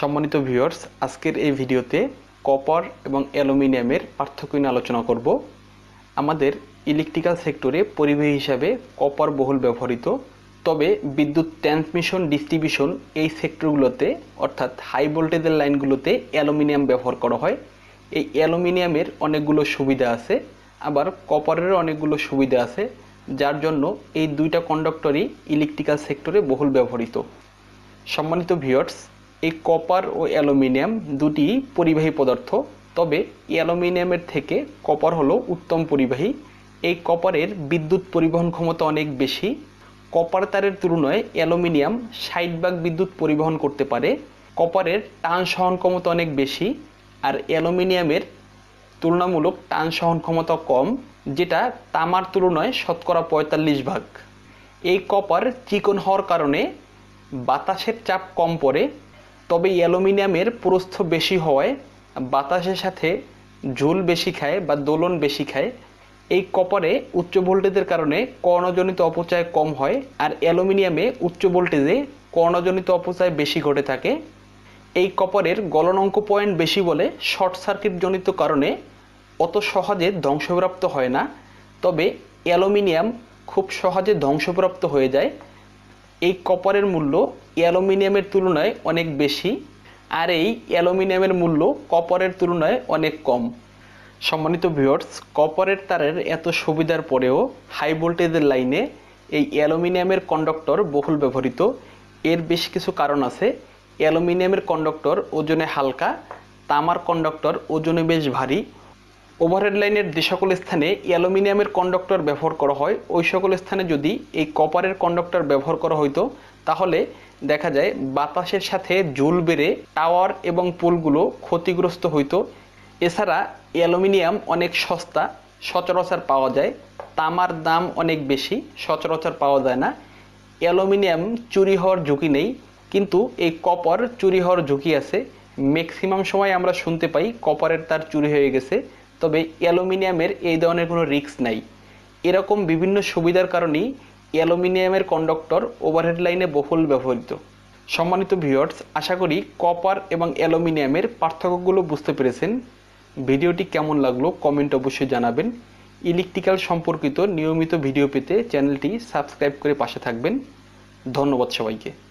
সম্মানিত ভিউয়ার্স আজকের এই ভিডিওতে কপার এবং অ্যালুমিনিয়ামের পার্থক্য নিয়ে আলোচনা করব আমাদের ইলেকট্রিক্যাল সেক্টরে পরিবেশ হিসাবে কপার বহুল ব্যবহৃত তবে বিদ্যুৎ ট্রান্সমিশন ডিস্ট্রিবিউশন এই সেক্টরগুলোতে অর্থাৎ হাই ভোল্টেজের লাইনগুলোতে অ্যালুমিনিয়াম ব্যবহার করা হয় এই অ্যালুমিনিয়ামের অনেকগুলো সুবিধা আছে আবার কপারেরও অনেকগুলো সুবিধা আছে যার জন্য এই দুইটা কন্ডাক্টরই ইলেকট্রিক্যাল সেক্টরে বহুল ব্যবহৃত সম্মানিত ভিউয়ার্স এই কপার ও অ্যালুমিনিয়াম দুটি পরিবাহী পদার্থ তবে অ্যালুমিনিয়ামের থেকে কপার হলো উত্তম পরিবাহী এই কপারের বিদ্যুৎ পরিবহন ক্ষমতা অনেক বেশি কপার তারের তুলনায় অ্যালুমিনিয়াম ষাট ভাগ বিদ্যুৎ পরিবহন করতে পারে কপারের টান সহন ক্ষমতা অনেক বেশি আর অ্যালুমিনিয়ামের তুলনামূলক টান সহন ক্ষমতা কম যেটা তামার তুলনায় শতকরা পঁয়তাল্লিশ ভাগ এই কপার চিকন হওয়ার কারণে বাতাসের চাপ কম পড়ে তবে অ্যালুমিনিয়ামের প্রস্থ বেশি হওয়ায় বাতাসের সাথে ঝুল বেশি খায় বা দোলন বেশি খায় এই কপারে উচ্চ ভোল্টেজের কারণে কর্ণজনিত অপচয় কম হয় আর অ্যালুমিনিয়ামে উচ্চ ভোল্টেজে কর্ণজনিত অপচয় বেশি ঘটে থাকে এই কপারের অঙ্ক পয়েন্ট বেশি বলে শর্ট সার্কিটজনিত কারণে অত সহজে ধ্বংসপ্রাপ্ত হয় না তবে অ্যালুমিনিয়াম খুব সহজে ধ্বংসপ্রাপ্ত হয়ে যায় এই কপারের মূল্য অ্যালুমিনিয়ামের তুলনায় অনেক বেশি আর এই অ্যালুমিনিয়ামের মূল্য কপারের তুলনায় অনেক কম সম্মানিত ভিওর্স কপারের তারের এত সুবিধার পরেও হাই ভোল্টেজের লাইনে এই অ্যালুমিনিয়ামের কন্ডাক্টর বহুল ব্যবহৃত এর বেশ কিছু কারণ আছে অ্যালুমিনিয়ামের কন্ডাক্টর ওজনে হালকা তামার কন্ডাক্টর ওজনে বেশ ভারী ওভারহেড লাইনের যে সকল স্থানে অ্যালুমিনিয়ামের কন্ডাক্টর ব্যবহার করা হয় ওই সকল স্থানে যদি এই কপারের কন্ডাক্টর ব্যবহার করা হইতো তাহলে দেখা যায় বাতাসের সাথে জুল বেড়ে টাওয়ার এবং পুলগুলো ক্ষতিগ্রস্ত হইতো এছাড়া অ্যালুমিনিয়াম অনেক সস্তা সচরাচর পাওয়া যায় তামার দাম অনেক বেশি সচরাচর পাওয়া যায় না অ্যালুমিনিয়াম চুরি হওয়ার ঝুঁকি নেই কিন্তু এই কপার চুরি হওয়ার ঝুঁকি আছে ম্যাক্সিমাম সময় আমরা শুনতে পাই কপারের তার চুরি হয়ে গেছে তবে অ্যালুমিনিয়ামের এই ধরনের কোনো রিস্ক নাই এরকম বিভিন্ন সুবিধার কারণেই অ্যালুমিনিয়ামের কন্ডাক্টর ওভারহেড লাইনে বহুল ব্যবহৃত সম্মানিত ভিউয়ার্স আশা করি কপার এবং অ্যালুমিনিয়ামের পার্থক্যগুলো বুঝতে পেরেছেন ভিডিওটি কেমন লাগলো কমেন্ট অবশ্যই জানাবেন ইলেকট্রিক্যাল সম্পর্কিত নিয়মিত ভিডিও পেতে চ্যানেলটি সাবস্ক্রাইব করে পাশে থাকবেন ধন্যবাদ সবাইকে